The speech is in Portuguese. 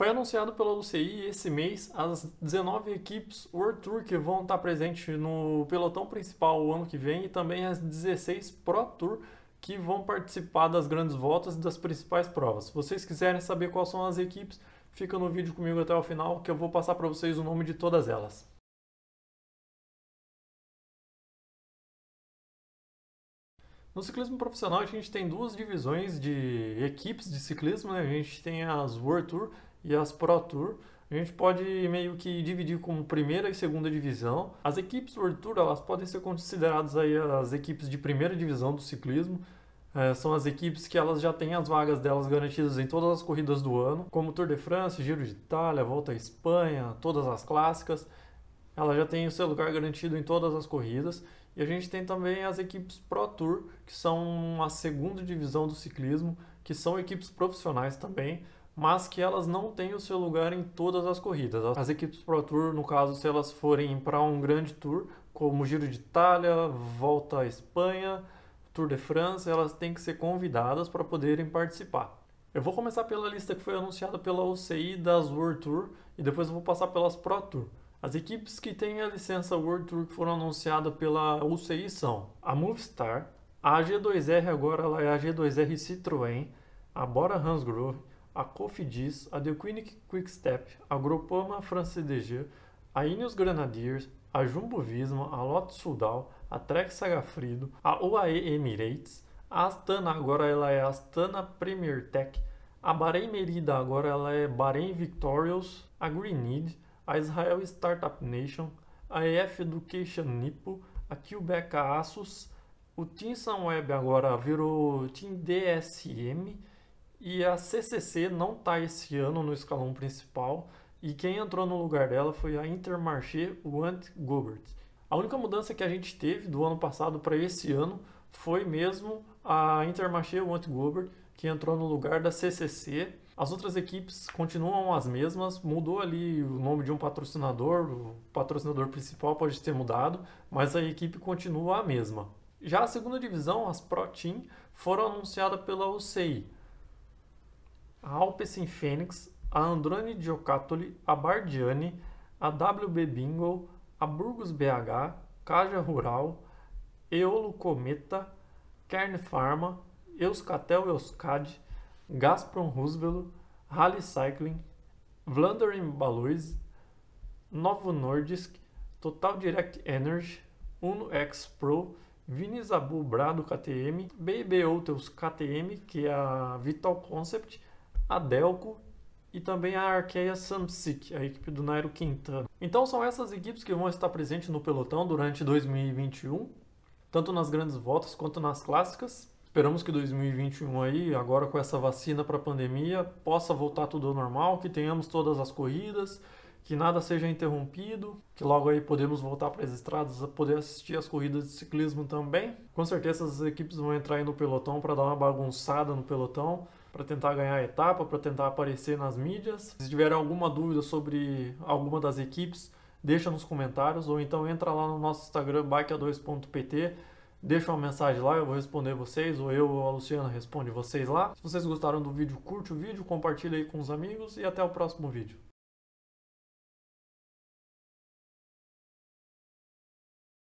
Foi anunciado pela UCI esse mês as 19 equipes World Tour que vão estar presentes no pelotão principal o ano que vem e também as 16 Pro Tour que vão participar das grandes voltas e das principais provas. Se vocês quiserem saber quais são as equipes, fica no vídeo comigo até o final que eu vou passar para vocês o nome de todas elas. No ciclismo profissional a gente tem duas divisões de equipes de ciclismo, né? a gente tem as World Tour e as Pro Tour. A gente pode meio que dividir como primeira e segunda divisão. As equipes World Tour elas podem ser consideradas aí as equipes de primeira divisão do ciclismo. É, são as equipes que elas já têm as vagas delas garantidas em todas as corridas do ano, como Tour de France, Giro de Itália, Volta à Espanha, todas as clássicas. Ela já tem o seu lugar garantido em todas as corridas. E a gente tem também as equipes Pro Tour, que são a segunda divisão do ciclismo, que são equipes profissionais também, mas que elas não têm o seu lugar em todas as corridas. As equipes Pro Tour, no caso, se elas forem para um grande tour, como Giro de Itália, Volta à Espanha, Tour de France, elas têm que ser convidadas para poderem participar. Eu vou começar pela lista que foi anunciada pela UCI das World Tour e depois eu vou passar pelas Pro Tour. As equipes que têm a licença World Tour que foram anunciadas pela UCI são a Movistar, a G2R agora ela é a G2R Citroën, a Bora Hansgrohe, a Cofidis, a The Quick Quickstep, a Groupama France DG, a Ineos Grenadiers, a Jumbo Visma, a Lotto Sudal, a Trek Sagafrido, a UAE Emirates, a Astana, agora ela é Astana Premier Tech, a Bahrein Merida, agora ela é Bahrein Victorious, a Greenid, a Israel Startup Nation, a EF Education Nippo, a Quebec Asus, o Team Sunweb agora virou Team DSM, e a CCC não está esse ano no escalão principal e quem entrou no lugar dela foi a Intermarché Want Gobert. A única mudança que a gente teve do ano passado para esse ano foi mesmo a Intermarché Want Gobert que entrou no lugar da CCC. As outras equipes continuam as mesmas, mudou ali o nome de um patrocinador, o patrocinador principal pode ter mudado, mas a equipe continua a mesma. Já a segunda divisão, as Pro Team, foram anunciadas pela UCI a Alpecin Fênix, a Androne Giocattoli, a Bardiani, a WB Bingo, a Burgos BH, Caja Rural, Eolo Cometa, Kern Pharma, Euskatel Euskad, Gazprom Roosevelt, Rally Cycling, Vlandering Baluz, Novo Nordisk, Total Direct Energy, Uno X Pro, Vinizabu Brado KTM, Baby Teus KTM, que é a Vital Concept, a Delco e também a Arkeia Samsic, a equipe do Nairo Quintana. Então são essas equipes que vão estar presentes no pelotão durante 2021, tanto nas grandes voltas quanto nas clássicas. Esperamos que 2021 aí, agora com essa vacina para a pandemia, possa voltar tudo ao normal, que tenhamos todas as corridas, que nada seja interrompido, que logo aí podemos voltar para as estradas, a poder assistir as corridas de ciclismo também. Com certeza as equipes vão entrar aí no pelotão para dar uma bagunçada no pelotão, para tentar ganhar a etapa, para tentar aparecer nas mídias. Se tiver alguma dúvida sobre alguma das equipes, deixa nos comentários ou então entra lá no nosso Instagram bike2.pt deixa uma mensagem lá, eu vou responder vocês, ou eu ou a Luciana responde vocês lá. Se vocês gostaram do vídeo, curte o vídeo, compartilha aí com os amigos e até o próximo vídeo.